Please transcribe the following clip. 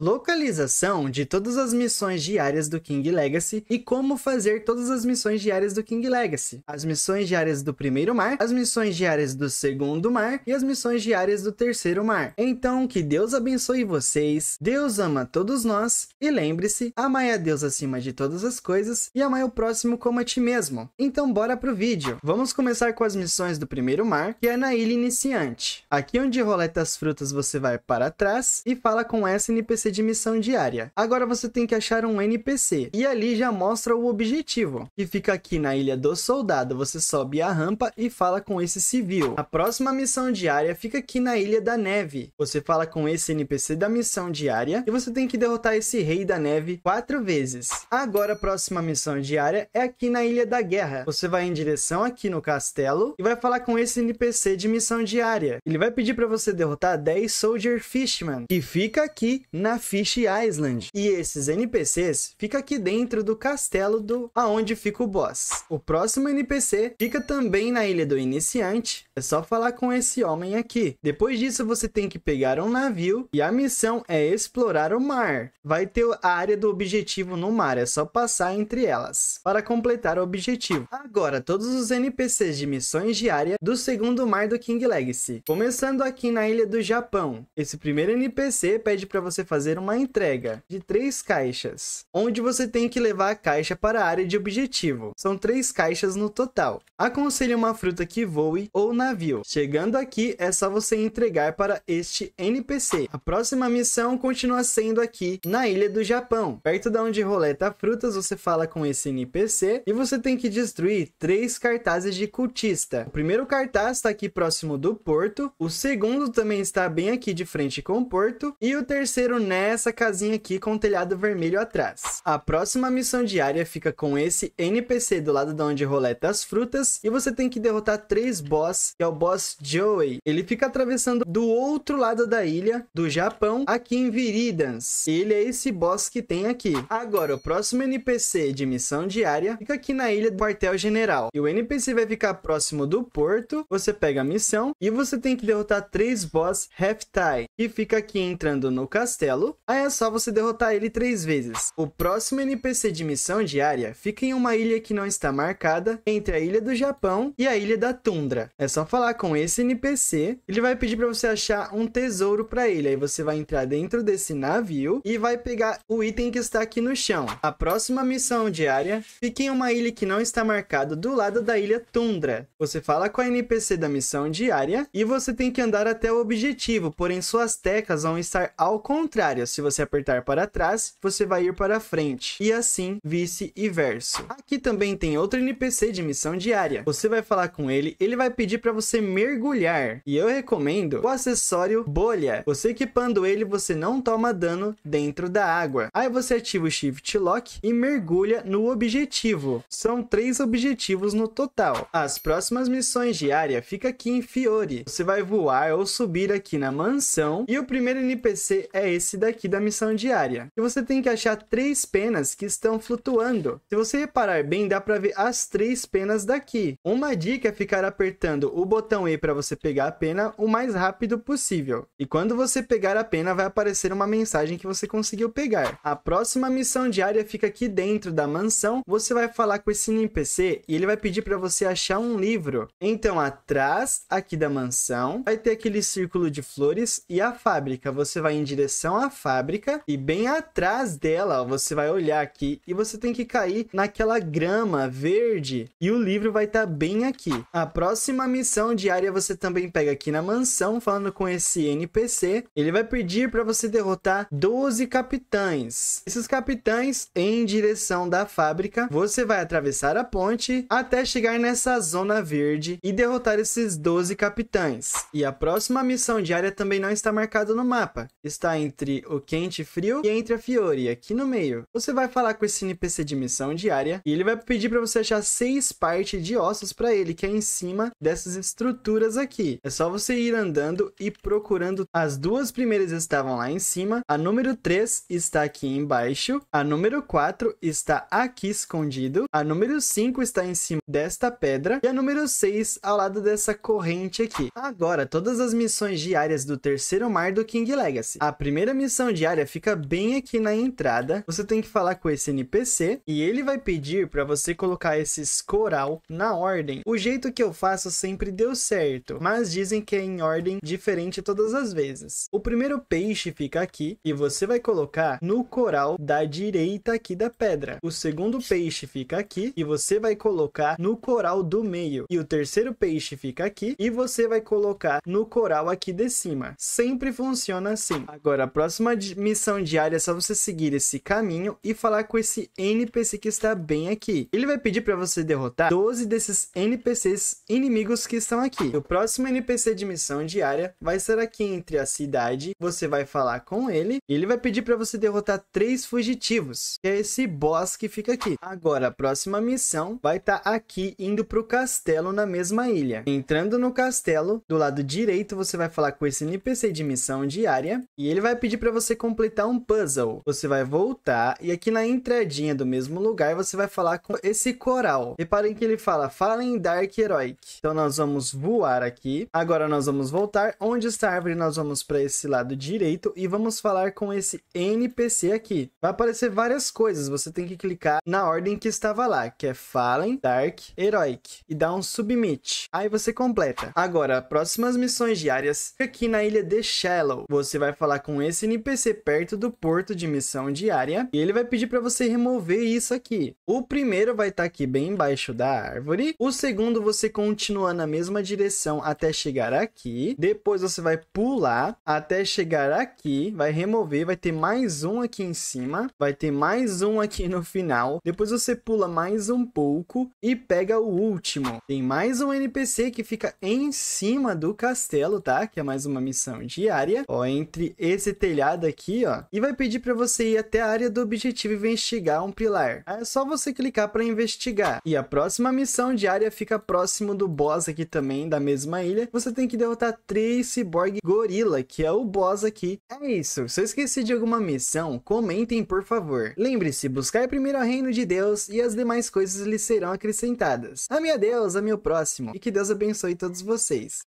localização de todas as missões diárias do King Legacy e como fazer todas as missões diárias do King Legacy. As missões diárias do primeiro mar, as missões diárias do segundo mar e as missões diárias do terceiro mar. Então, que Deus abençoe vocês, Deus ama todos nós e lembre-se, amai a Deus acima de todas as coisas e amai o próximo como a ti mesmo. Então, bora pro vídeo. Vamos começar com as missões do primeiro mar, que é na ilha iniciante. Aqui onde roleta as frutas, você vai para trás e fala com essa NPC de missão diária. Agora você tem que achar um NPC. E ali já mostra o objetivo, que fica aqui na Ilha do Soldado. Você sobe a rampa e fala com esse civil. A próxima missão diária fica aqui na Ilha da Neve. Você fala com esse NPC da missão diária e você tem que derrotar esse Rei da Neve quatro vezes. Agora a próxima missão diária é aqui na Ilha da Guerra. Você vai em direção aqui no castelo e vai falar com esse NPC de missão diária. Ele vai pedir para você derrotar 10 Soldier Fishman, que fica aqui na na Fish Island. E esses NPCs fica aqui dentro do castelo do aonde fica o boss. O próximo NPC fica também na Ilha do Iniciante, é só falar com esse homem aqui. Depois disso, você tem que pegar um navio e a missão é explorar o mar. Vai ter a área do objetivo no mar, é só passar entre elas para completar o objetivo. Agora, todos os NPCs de missões diárias do segundo mar do King Legacy. Começando aqui na Ilha do Japão. Esse primeiro NPC pede para você fazer uma entrega de três caixas, onde você tem que levar a caixa para a área de objetivo. São três caixas no total. Aconselho uma fruta que voe ou na navio. Chegando aqui, é só você entregar para este NPC. A próxima missão continua sendo aqui na Ilha do Japão. Perto da onde roleta frutas, você fala com esse NPC e você tem que destruir três cartazes de cultista. O primeiro cartaz está aqui próximo do porto, o segundo também está bem aqui de frente com o porto e o terceiro nessa casinha aqui com o telhado vermelho atrás. A próxima missão diária fica com esse NPC do lado da onde roleta as frutas e você tem que derrotar três boss que é o boss Joey. Ele fica atravessando do outro lado da ilha, do Japão, aqui em Viridans. Ele é esse boss que tem aqui. Agora, o próximo NPC de missão diária fica aqui na ilha do quartel-general. E o NPC vai ficar próximo do porto, você pega a missão e você tem que derrotar três boss Heftai, que fica aqui entrando no castelo. Aí é só você derrotar ele três vezes. O próximo NPC de missão diária fica em uma ilha que não está marcada, entre a ilha do Japão e a ilha da Tundra. É só falar com esse NPC. Ele vai pedir para você achar um tesouro para ele. Aí você vai entrar dentro desse navio e vai pegar o item que está aqui no chão. A próxima missão diária fica em uma ilha que não está marcada do lado da ilha Tundra. Você fala com a NPC da missão diária e você tem que andar até o objetivo, porém suas teclas vão estar ao contrário. Se você apertar para trás, você vai ir para frente. E assim, vice e verso. Aqui também tem outro NPC de missão diária. Você vai falar com ele, ele vai pedir para você mergulhar. E eu recomendo o acessório bolha. Você equipando ele, você não toma dano dentro da água. Aí você ativa o Shift Lock e mergulha no objetivo. São três objetivos no total. As próximas missões diária fica aqui em Fiore. Você vai voar ou subir aqui na mansão. E o primeiro NPC é esse daqui da missão diária. E você tem que achar três penas que estão flutuando. Se você reparar bem, dá para ver as três penas daqui. Uma dica é ficar apertando o o botão E para você pegar a pena o mais rápido possível. E quando você pegar a pena, vai aparecer uma mensagem que você conseguiu pegar. A próxima missão diária fica aqui dentro da mansão. Você vai falar com esse NPC e ele vai pedir para você achar um livro. Então, atrás aqui da mansão, vai ter aquele círculo de flores e a fábrica. Você vai em direção à fábrica e bem atrás dela, você vai olhar aqui e você tem que cair naquela grama verde e o livro vai estar tá bem aqui. A próxima missão missão diária você também pega aqui na mansão, falando com esse NPC. Ele vai pedir para você derrotar 12 capitães. Esses capitães em direção da fábrica. Você vai atravessar a ponte até chegar nessa zona verde e derrotar esses 12 capitães. E a próxima missão diária também não está marcada no mapa. Está entre o quente e frio e entre a Fiore, aqui no meio. Você vai falar com esse NPC de missão diária e ele vai pedir para você achar seis partes de ossos para ele, que é em cima dessas estruturas aqui. É só você ir andando e procurando. As duas primeiras estavam lá em cima, a número 3 está aqui embaixo, a número 4 está aqui escondido, a número 5 está em cima desta pedra e a número 6 ao lado dessa corrente aqui. Agora, todas as missões diárias do terceiro mar do King Legacy. A primeira missão diária fica bem aqui na entrada. Você tem que falar com esse NPC e ele vai pedir para você colocar esses coral na ordem. O jeito que eu faço sempre sempre deu certo, mas dizem que é em ordem diferente todas as vezes. O primeiro peixe fica aqui e você vai colocar no coral da direita aqui da pedra. O segundo peixe fica aqui e você vai colocar no coral do meio. E o terceiro peixe fica aqui e você vai colocar no coral aqui de cima. Sempre funciona assim. Agora, a próxima missão diária é só você seguir esse caminho e falar com esse NPC que está bem aqui. Ele vai pedir para você derrotar 12 desses NPCs inimigos que que estão aqui. O próximo NPC de missão diária vai ser aqui entre a cidade, você vai falar com ele e ele vai pedir para você derrotar três fugitivos, que é esse boss que fica aqui. Agora, a próxima missão vai estar tá aqui indo para o castelo na mesma ilha. Entrando no castelo, do lado direito você vai falar com esse NPC de missão diária e ele vai pedir para você completar um puzzle. Você vai voltar e aqui na entradinha do mesmo lugar você vai falar com esse coral. Reparem que ele fala, fala em Dark Heroic. Então nós vamos vamos voar aqui. Agora nós vamos voltar. Onde está a árvore? Nós vamos para esse lado direito e vamos falar com esse NPC aqui. Vai aparecer várias coisas. Você tem que clicar na ordem que estava lá, que é Fallen, Dark, Heroic. E dá um Submit. Aí você completa. Agora, próximas missões diárias. Aqui na ilha de Shallow, você vai falar com esse NPC perto do porto de missão diária. E ele vai pedir para você remover isso aqui. O primeiro vai estar tá aqui bem embaixo da árvore. O segundo você continua na mesma direção até chegar aqui. Depois você vai pular até chegar aqui, vai remover, vai ter mais um aqui em cima, vai ter mais um aqui no final. Depois você pula mais um pouco e pega o último. Tem mais um NPC que fica em cima do castelo, tá? Que é mais uma missão diária, ó, entre esse telhado aqui, ó, e vai pedir para você ir até a área do objetivo e investigar um pilar. é só você clicar para investigar. E a próxima missão diária fica próximo do boss aqui aqui também da mesma ilha, você tem que derrotar três cyborg gorila, que é o boss aqui. É isso. Se eu esqueci de alguma missão, comentem por favor. Lembre-se, buscar primeiro o reino de Deus e as demais coisas lhe serão acrescentadas. Ame a Deus, a meu próximo e que Deus abençoe todos vocês.